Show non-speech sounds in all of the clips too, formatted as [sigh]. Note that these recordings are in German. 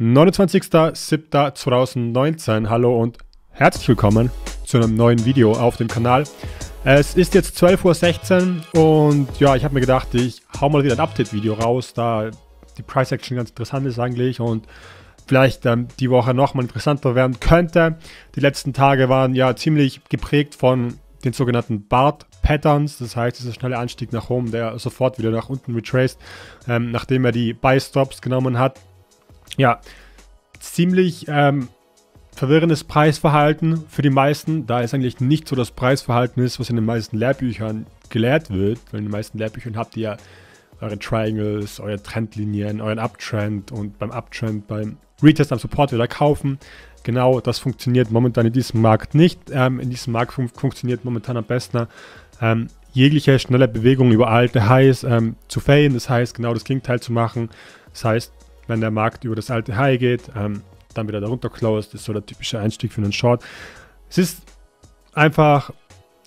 29.07.2019. Hallo und herzlich willkommen zu einem neuen Video auf dem Kanal. Es ist jetzt 12.16 Uhr und ja, ich habe mir gedacht, ich hau mal wieder ein Update-Video raus, da die Price Action ganz interessant ist eigentlich und vielleicht ähm, die Woche nochmal interessanter werden könnte. Die letzten Tage waren ja ziemlich geprägt von den sogenannten BART Patterns, das heißt dieser schnelle Anstieg nach oben, der sofort wieder nach unten retraced, ähm, nachdem er die Buy Stops genommen hat, ja, ziemlich ähm, verwirrendes Preisverhalten für die meisten, da es eigentlich nicht so das Preisverhalten ist, was in den meisten Lehrbüchern gelehrt wird. Weil in den meisten Lehrbüchern habt ihr ja eure Triangles, eure Trendlinien, euren Uptrend und beim Uptrend, beim Retest am Support wieder kaufen. Genau das funktioniert momentan in diesem Markt nicht. Ähm, in diesem Markt fun funktioniert momentan am besten ähm, jegliche schnelle Bewegung über alte Highs ähm, zu failen. Das heißt, genau das Gegenteil zu machen. Das heißt, wenn der Markt über das alte High geht, ähm, dann wieder darunter closed, Das ist so der typische Einstieg für einen Short. Es ist einfach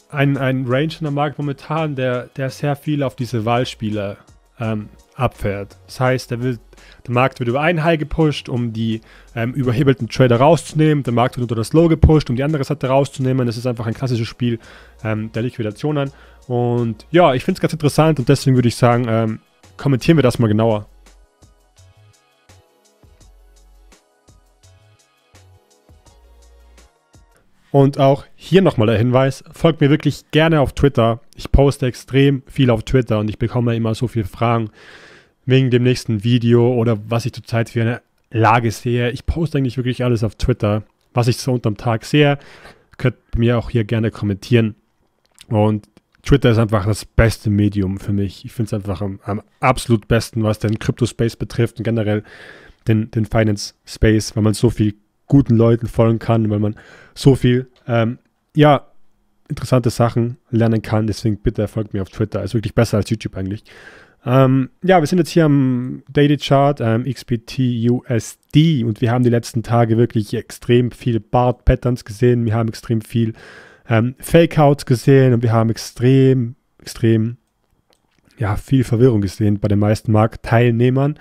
ein, ein Range in der Markt momentan, der, der sehr viel auf diese Wahlspieler ähm, abfährt. Das heißt, der, will, der Markt wird über einen High gepusht, um die ähm, überhebelten Trader rauszunehmen. Der Markt wird unter das Low gepusht, um die andere Seite rauszunehmen. Das ist einfach ein klassisches Spiel ähm, der Liquidationen. Und ja, ich finde es ganz interessant und deswegen würde ich sagen, ähm, kommentieren wir das mal genauer. Und auch hier nochmal der Hinweis, folgt mir wirklich gerne auf Twitter. Ich poste extrem viel auf Twitter und ich bekomme immer so viele Fragen wegen dem nächsten Video oder was ich zurzeit für eine Lage sehe. Ich poste eigentlich wirklich alles auf Twitter, was ich so unterm Tag sehe. Könnt mir auch hier gerne kommentieren. Und Twitter ist einfach das beste Medium für mich. Ich finde es einfach am, am, absolut besten, was den Crypto-Space betrifft und generell den, den Finance-Space, weil man so viel guten Leuten folgen kann, weil man so viel, ähm, ja, interessante Sachen lernen kann. Deswegen bitte folgt mir auf Twitter. Ist wirklich besser als YouTube eigentlich. Ähm, ja, wir sind jetzt hier am Daily Chart, ähm, USD und wir haben die letzten Tage wirklich extrem viel Bart Patterns gesehen. Wir haben extrem viel ähm, Fakeouts gesehen und wir haben extrem, extrem, ja, viel Verwirrung gesehen bei den meisten Marktteilnehmern.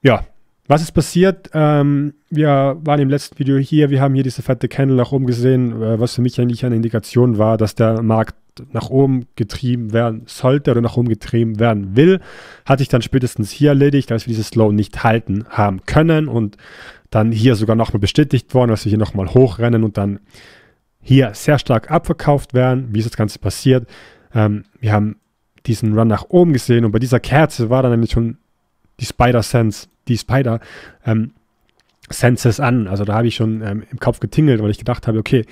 Ja, was ist passiert? Ähm, wir waren im letzten Video hier, wir haben hier diese fette Candle nach oben gesehen, äh, was für mich eigentlich eine Indikation war, dass der Markt nach oben getrieben werden sollte oder nach oben getrieben werden will. Hat sich dann spätestens hier erledigt, als wir dieses Low nicht halten haben können und dann hier sogar nochmal bestätigt worden, dass wir hier nochmal hochrennen und dann hier sehr stark abverkauft werden. Wie ist das Ganze passiert? Ähm, wir haben diesen Run nach oben gesehen und bei dieser Kerze war dann nämlich schon die Spider Sense die Spider, ähm, Senses an. Also da habe ich schon ähm, im Kopf getingelt, weil ich gedacht habe, okay,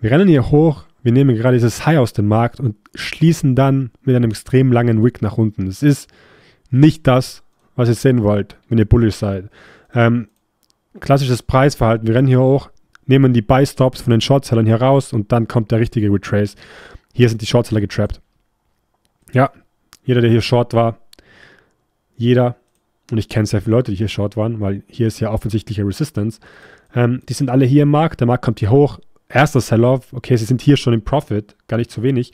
wir rennen hier hoch, wir nehmen gerade dieses High aus dem Markt und schließen dann mit einem extrem langen Wick nach unten. Es ist nicht das, was ihr sehen wollt, wenn ihr bullish seid. Ähm, klassisches Preisverhalten, wir rennen hier hoch, nehmen die Buy-Stops von den Shortsellern hier raus und dann kommt der richtige Retrace. Hier sind die Shortseller getrappt. Ja, jeder, der hier Short war, jeder und ich kenne sehr viele Leute, die hier Short waren, weil hier ist ja offensichtliche Resistance, ähm, die sind alle hier im Markt, der Markt kommt hier hoch, erster Sell-Off, okay, sie sind hier schon im Profit, gar nicht zu wenig.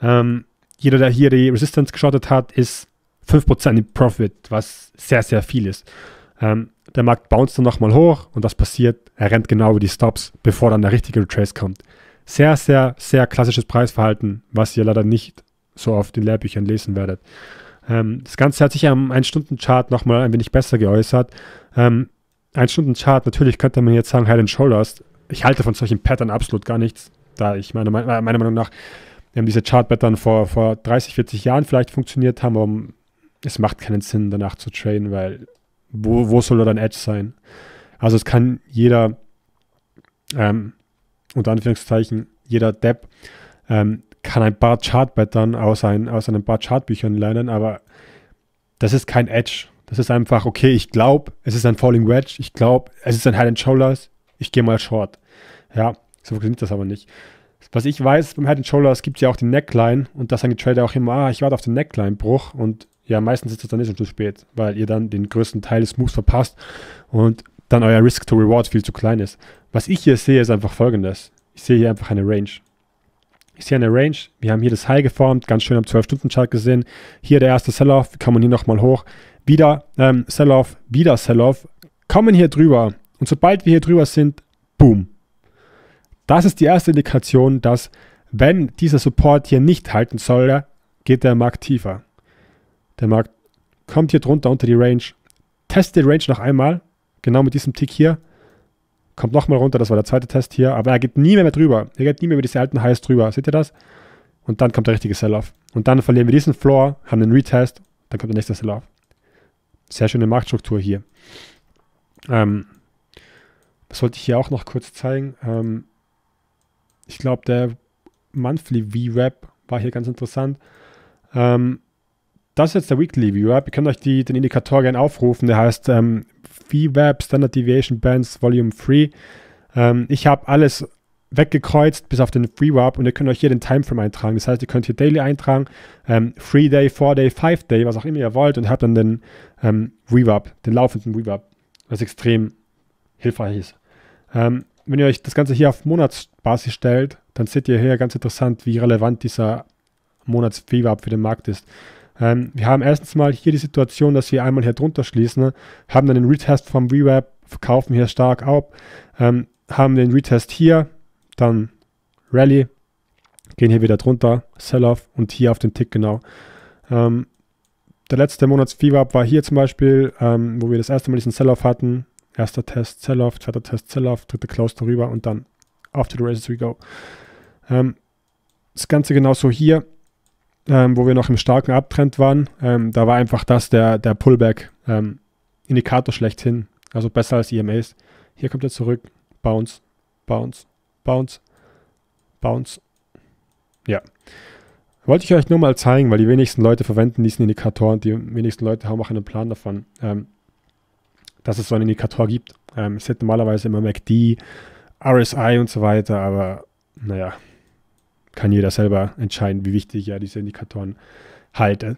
Ähm, jeder, der hier die Resistance geschortet hat, ist 5% im Profit, was sehr, sehr viel ist. Ähm, der Markt bounced dann nochmal hoch und was passiert, er rennt genau über die Stops, bevor dann der richtige Retrace kommt. Sehr, sehr, sehr klassisches Preisverhalten, was ihr leider nicht so oft in Lehrbüchern lesen werdet. Ähm, das Ganze hat sich am 1-Stunden-Chart nochmal ein wenig besser geäußert. Ähm, 1-Stunden-Chart, natürlich könnte man jetzt sagen Head and Shoulders. Ich halte von solchen Pattern absolut gar nichts, da ich meiner, äh, meiner Meinung nach haben ähm, diese Chart-Pattern vor, vor 30, 40 Jahren vielleicht funktioniert haben, aber es macht keinen Sinn, danach zu traden, weil wo, wo soll da dann Edge sein? Also es kann jeder, ähm, unter Anführungszeichen, jeder Depp ähm, kann ein paar Chartblättern aus, ein, aus einem paar Chartbüchern lernen, aber das ist kein Edge. Das ist einfach, okay, ich glaube, es ist ein Falling Wedge, ich glaube, es ist ein Head and Shoulders, ich gehe mal short. Ja, so funktioniert das aber nicht. Was ich weiß, beim Head and Shoulders gibt es ja auch die Neckline und das sagen die Trader auch immer, ah, ich warte auf den Neckline-Bruch und ja, meistens ist das dann nicht eh schon zu spät, weil ihr dann den größten Teil des Moves verpasst und dann euer Risk to Reward viel zu klein ist. Was ich hier sehe, ist einfach folgendes. Ich sehe hier einfach eine Range ist hier eine Range. Wir haben hier das High geformt, ganz schön am 12-Stunden-Chart gesehen. Hier der erste Sell-Off, kommen hier nochmal hoch. Wieder ähm, Sell-Off, wieder Sell-Off, kommen hier drüber. Und sobald wir hier drüber sind, boom. Das ist die erste Indikation, dass wenn dieser Support hier nicht halten soll, geht der Markt tiefer. Der Markt kommt hier drunter unter die Range, testet die Range noch einmal, genau mit diesem Tick hier, kommt nochmal runter, das war der zweite Test hier, aber er geht nie mehr, mehr drüber. Er geht nie mehr über diese alten Highs drüber. Seht ihr das? Und dann kommt der richtige Sell-Off. Und dann verlieren wir diesen Floor, haben den Retest, dann kommt der nächste Sell-Off. Sehr schöne Marktstruktur hier. Ähm, das sollte ich hier auch noch kurz zeigen. Ähm, ich glaube, der Monthly v rap war hier ganz interessant. Ähm, das ist jetzt der Weekly v rap Ihr könnt euch die, den Indikator gerne aufrufen. Der heißt ähm, VWAP, Standard Deviation Bands, Volume 3. Ähm, ich habe alles weggekreuzt bis auf den FreeWAP und ihr könnt euch hier den Timeframe eintragen. Das heißt, ihr könnt hier Daily eintragen, ähm, Free Day, Four Day, Five Day, was auch immer ihr wollt und habt dann den ähm, Rewap, den laufenden Rewap, was extrem hilfreich ist. Ähm, wenn ihr euch das Ganze hier auf Monatsbasis stellt, dann seht ihr hier ganz interessant, wie relevant dieser Monats-Rewap für den Markt ist. Ähm, wir haben erstens mal hier die Situation, dass wir einmal hier drunter schließen, ne? haben dann den Retest vom Rewrap, verkaufen hier stark ab, ähm, haben den Retest hier, dann Rally, gehen hier wieder drunter, Sell-Off und hier auf den Tick genau. Ähm, der letzte Monats Fever war hier zum Beispiel, ähm, wo wir das erste Mal diesen Sell-Off hatten. Erster Test, Sell-Off, zweiter Test, Sell-Off, dritte Close darüber und dann after the races we go. Ähm, das Ganze genauso hier ähm, wo wir noch im starken Abtrend waren, ähm, da war einfach das der, der Pullback-Indikator ähm, schlechthin. Also besser als EMAs. Hier kommt er zurück. Bounce, Bounce, Bounce, Bounce. Ja. Wollte ich euch nur mal zeigen, weil die wenigsten Leute verwenden diesen Indikator und die wenigsten Leute haben auch einen Plan davon, ähm, dass es so einen Indikator gibt. Ähm, es sind normalerweise immer MACD, RSI und so weiter, aber naja, kann jeder selber entscheiden, wie wichtig er diese Indikatoren halte.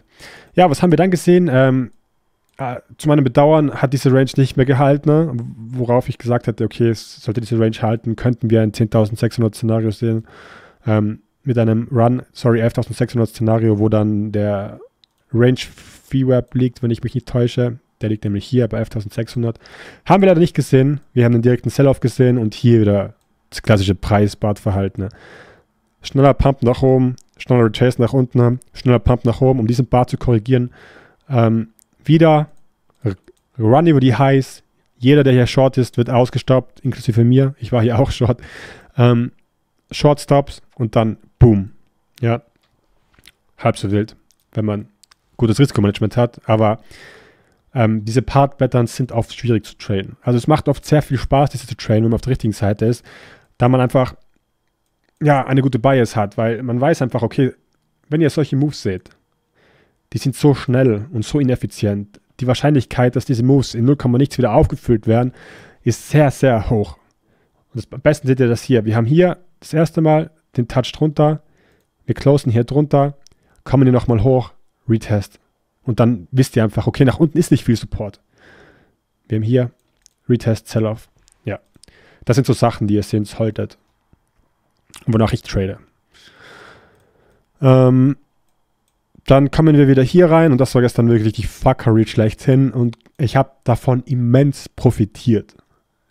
Ja, was haben wir dann gesehen? Ähm, äh, zu meinem Bedauern hat diese Range nicht mehr gehalten, ne? worauf ich gesagt hatte, okay, sollte diese Range halten, könnten wir ein 10.600 Szenario sehen. Ähm, mit einem Run, sorry, 11.600 Szenario, wo dann der Range VWAP liegt, wenn ich mich nicht täusche. Der liegt nämlich hier bei 11.600. Haben wir leider nicht gesehen. Wir haben den direkten Sell-Off gesehen und hier wieder das klassische Preisbad verhalten Ne? schneller Pump nach oben, schneller Retrace nach unten, schneller Pump nach oben, um diesen Bar zu korrigieren. Ähm, wieder Run über die Highs. Jeder, der hier Short ist, wird ausgestoppt, inklusive mir. Ich war hier [laughs] auch Short. Ähm, Short Stops und dann Boom. Ja, halb so wild, wenn man gutes Risikomanagement hat. Aber ähm, diese Part-Pattern sind oft schwierig zu trainen. Also es macht oft sehr viel Spaß, diese zu trainen, wenn man auf der richtigen Seite ist, da man einfach ja, eine gute Bias hat, weil man weiß einfach, okay, wenn ihr solche Moves seht, die sind so schnell und so ineffizient. Die Wahrscheinlichkeit, dass diese Moves in 0, nichts wieder aufgefüllt werden, ist sehr, sehr hoch. Und das, am besten seht ihr das hier. Wir haben hier das erste Mal den Touch drunter, wir closen hier drunter, kommen hier nochmal hoch, Retest. Und dann wisst ihr einfach, okay, nach unten ist nicht viel Support. Wir haben hier Retest, Sell-Off. Ja. Das sind so Sachen, die ihr sehen solltet wonach ich trade. Ähm, dann kommen wir wieder hier rein und das war gestern wirklich die Fuckery schlechthin und ich habe davon immens profitiert.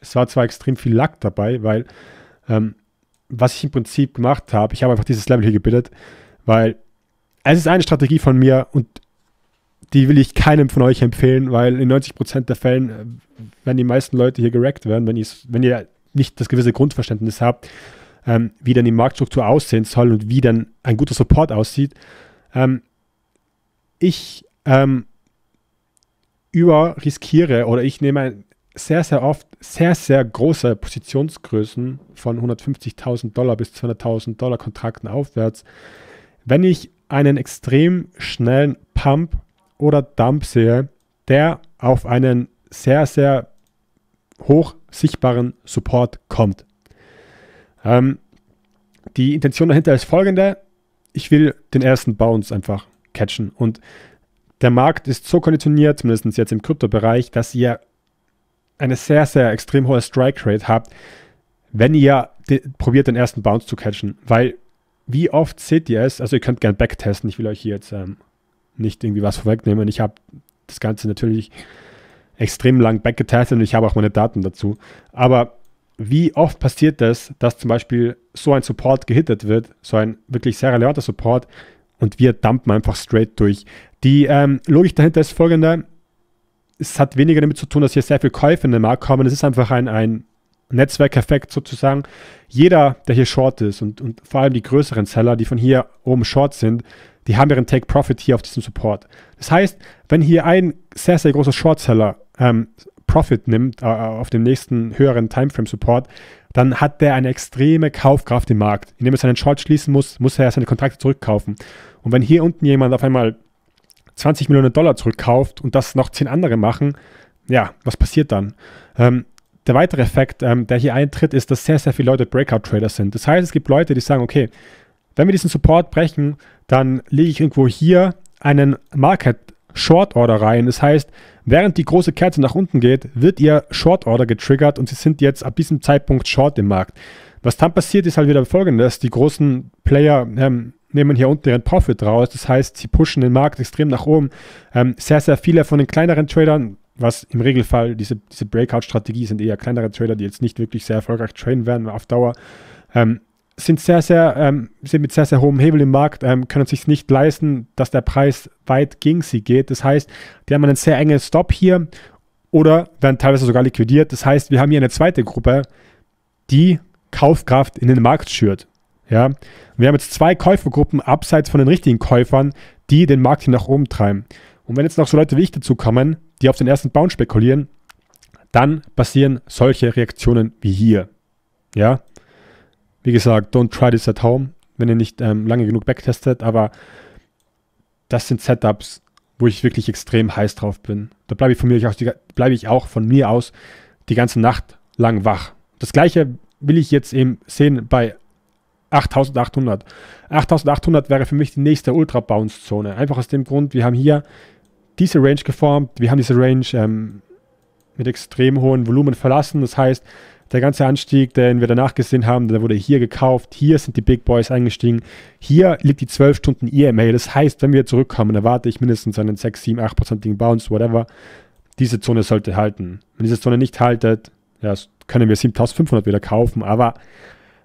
Es war zwar extrem viel Lack dabei, weil ähm, was ich im Prinzip gemacht habe, ich habe einfach dieses Level hier gebildet, weil es ist eine Strategie von mir und die will ich keinem von euch empfehlen, weil in 90% der Fällen äh, werden die meisten Leute hier gerackt werden, wenn, wenn ihr nicht das gewisse Grundverständnis habt, ähm, wie dann die Marktstruktur aussehen soll und wie dann ein guter Support aussieht. Ähm, ich ähm, überriskiere oder ich nehme sehr, sehr oft sehr, sehr große Positionsgrößen von 150.000 Dollar bis 200.000 Dollar Kontrakten aufwärts, wenn ich einen extrem schnellen Pump oder Dump sehe, der auf einen sehr, sehr hoch sichtbaren Support kommt. Ähm, die Intention dahinter ist folgende. Ich will den ersten Bounce einfach catchen. Und der Markt ist so konditioniert, zumindest jetzt im Kryptobereich, dass ihr eine sehr, sehr extrem hohe Strike-Rate habt, wenn ihr de probiert, den ersten Bounce zu catchen. Weil, wie oft seht ihr es? Also, ihr könnt gerne backtesten. Ich will euch hier jetzt ähm, nicht irgendwie was vorwegnehmen. Ich habe das Ganze natürlich extrem lang backgetestet und ich habe auch meine Daten dazu. Aber wie oft passiert das, dass zum Beispiel so ein Support gehittet wird, so ein wirklich sehr relevanter Support und wir dumpen einfach straight durch. Die ähm, Logik dahinter ist folgende. Es hat weniger damit zu tun, dass hier sehr viel Käufe in den Markt kommen. Es ist einfach ein, ein Netzwerkeffekt sozusagen. Jeder, der hier short ist und, und vor allem die größeren Seller, die von hier oben short sind, die haben ihren Take-Profit hier auf diesem Support. Das heißt, wenn hier ein sehr, sehr großer Shortseller ähm, Profit nimmt, äh, auf dem nächsten höheren Timeframe-Support, dann hat der eine extreme Kaufkraft im Markt. Indem er seinen Short schließen muss, muss er seine Kontrakte zurückkaufen. Und wenn hier unten jemand auf einmal 20 Millionen Dollar zurückkauft und das noch 10 andere machen, ja, was passiert dann? Ähm, der weitere Effekt, ähm, der hier eintritt, ist, dass sehr, sehr viele Leute Breakout-Trader sind. Das heißt, es gibt Leute, die sagen, okay, wenn wir diesen Support brechen, dann lege ich irgendwo hier einen Market Short Order rein. Das heißt, Während die große Kerze nach unten geht, wird ihr Short Order getriggert und sie sind jetzt ab diesem Zeitpunkt short im Markt. Was dann passiert, ist halt wieder folgendes. Die großen Player ähm, nehmen hier unten ihren Profit raus. Das heißt, sie pushen den Markt extrem nach oben. Ähm, sehr, sehr viele von den kleineren Tradern, was im Regelfall diese, diese Breakout-Strategie sind eher kleinere Trader, die jetzt nicht wirklich sehr erfolgreich traden werden auf Dauer, ähm, sind sehr, sehr, ähm, sind mit sehr, sehr hohem Hebel im Markt, ähm, können sich nicht leisten, dass der Preis weit gegen sie geht. Das heißt, die haben einen sehr engen Stop hier oder werden teilweise sogar liquidiert. Das heißt, wir haben hier eine zweite Gruppe, die Kaufkraft in den Markt schürt. Ja, wir haben jetzt zwei Käufergruppen abseits von den richtigen Käufern, die den Markt hier nach oben treiben. Und wenn jetzt noch so Leute wie ich dazu kommen, die auf den ersten Bound spekulieren, dann passieren solche Reaktionen wie hier. Ja, wie gesagt, don't try this at home, wenn ihr nicht ähm, lange genug backtestet, aber das sind Setups, wo ich wirklich extrem heiß drauf bin. Da bleibe ich, von mir auch bleibe ich auch von mir aus die ganze Nacht lang wach. Das gleiche will ich jetzt eben sehen bei 8800. 8800 wäre für mich die nächste Ultra-Bounce-Zone. Einfach aus dem Grund, wir haben hier diese Range geformt, wir haben diese Range ähm, mit extrem hohem Volumen verlassen. Das heißt, der ganze Anstieg, den wir danach gesehen haben, der wurde hier gekauft, hier sind die Big Boys eingestiegen, hier liegt die 12 Stunden EMA. Das heißt, wenn wir zurückkommen, erwarte ich mindestens einen 6, 7, 8%igen Bounce, whatever. Diese Zone sollte halten. Wenn diese Zone nicht haltet, ja, können wir 7500 wieder kaufen, aber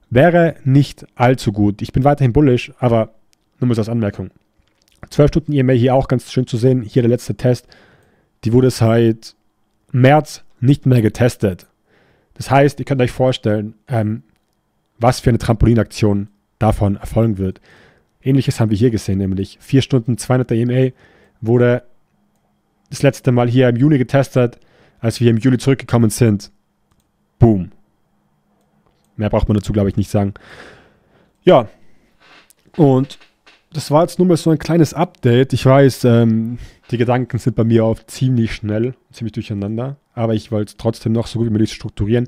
wäre nicht allzu gut. Ich bin weiterhin bullish, aber nur mal als Anmerkung. 12 Stunden EMA hier auch ganz schön zu sehen. Hier der letzte Test. Die wurde seit März nicht mehr getestet. Das heißt, ihr könnt euch vorstellen, ähm, was für eine Trampolinaktion davon erfolgen wird. Ähnliches haben wir hier gesehen, nämlich 4 Stunden 200 EMA wurde das letzte Mal hier im Juni getestet, als wir im Juli zurückgekommen sind. Boom. Mehr braucht man dazu, glaube ich, nicht sagen. Ja, und das war jetzt nur mal so ein kleines Update. Ich weiß, ähm, die Gedanken sind bei mir oft ziemlich schnell, ziemlich durcheinander, aber ich wollte es trotzdem noch so gut wie möglich strukturieren.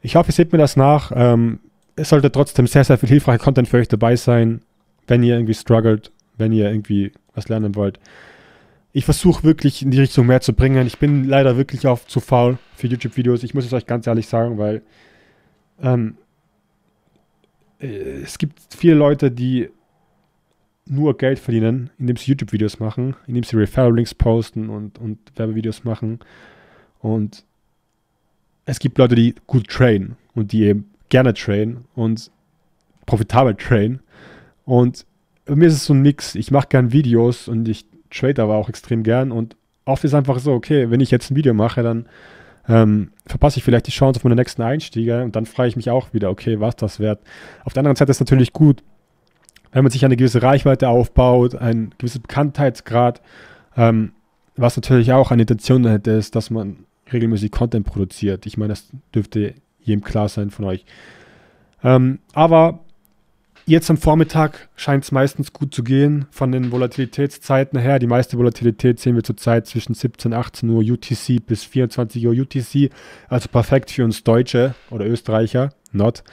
Ich hoffe, ihr seht mir das nach. Ähm, es sollte trotzdem sehr, sehr viel hilfreicher Content für euch dabei sein, wenn ihr irgendwie struggelt, wenn ihr irgendwie was lernen wollt. Ich versuche wirklich in die Richtung mehr zu bringen. Ich bin leider wirklich oft zu faul für YouTube-Videos. Ich muss es euch ganz ehrlich sagen, weil ähm, äh, es gibt viele Leute, die nur Geld verdienen, indem sie YouTube-Videos machen, indem sie Referral-Links posten und, und Werbevideos machen. Und es gibt Leute, die gut trainen und die eben gerne trainen und profitabel trainen. Und bei mir ist es so ein Mix. Ich mache gern Videos und ich trade aber auch extrem gern. Und oft ist es einfach so, okay, wenn ich jetzt ein Video mache, dann ähm, verpasse ich vielleicht die Chance auf meine nächsten Einstiege und dann frage ich mich auch wieder, okay, war es das wert? Auf der anderen Seite ist es natürlich gut, wenn man sich eine gewisse Reichweite aufbaut, ein gewisser Bekanntheitsgrad, ähm, was natürlich auch eine Intention hätte, ist, dass man regelmäßig Content produziert. Ich meine, das dürfte jedem klar sein von euch. Ähm, aber jetzt am Vormittag scheint es meistens gut zu gehen von den Volatilitätszeiten her. Die meiste Volatilität sehen wir zurzeit zwischen 17, 18 Uhr UTC bis 24 Uhr UTC. Also perfekt für uns Deutsche oder Österreicher, not.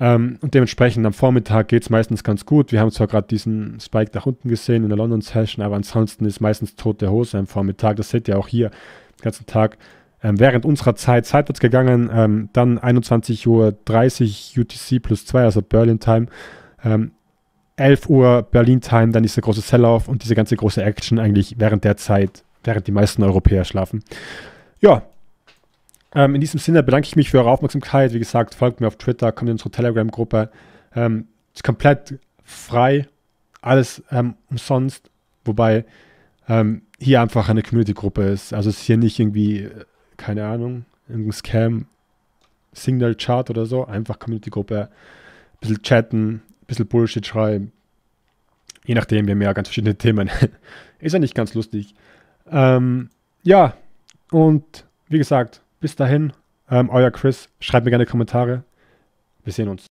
Ähm, und dementsprechend am Vormittag geht es meistens ganz gut. Wir haben zwar gerade diesen Spike nach unten gesehen in der London Session, aber ansonsten ist meistens tote Hose am Vormittag. Das seht ihr auch hier den ganzen Tag. Ähm, während unserer Zeit seitwärts gegangen, ähm, dann 21.30 Uhr UTC plus 2, also Berlin Time. 11 ähm, Uhr Berlin Time, dann dieser große Sell-Off und diese ganze große Action eigentlich während der Zeit, während die meisten Europäer schlafen. Ja, ähm, in diesem Sinne bedanke ich mich für eure Aufmerksamkeit. Wie gesagt, folgt mir auf Twitter, kommt in unsere Telegram-Gruppe. Ähm, ist komplett frei, alles ähm, umsonst, wobei ähm, hier einfach eine Community-Gruppe ist. Also es ist hier nicht irgendwie, äh, keine Ahnung, irgendein Scam, Signal-Chart oder so. Einfach Community-Gruppe, ein bisschen chatten, ein bisschen Bullshit schreiben. Je nachdem, wir haben ja ganz verschiedene [laughs] Themen. ist ja nicht ganz lustig. Ähm, ja, und wie gesagt, bis dahin, ähm, euer Chris. Schreibt mir gerne Kommentare. Wir sehen uns.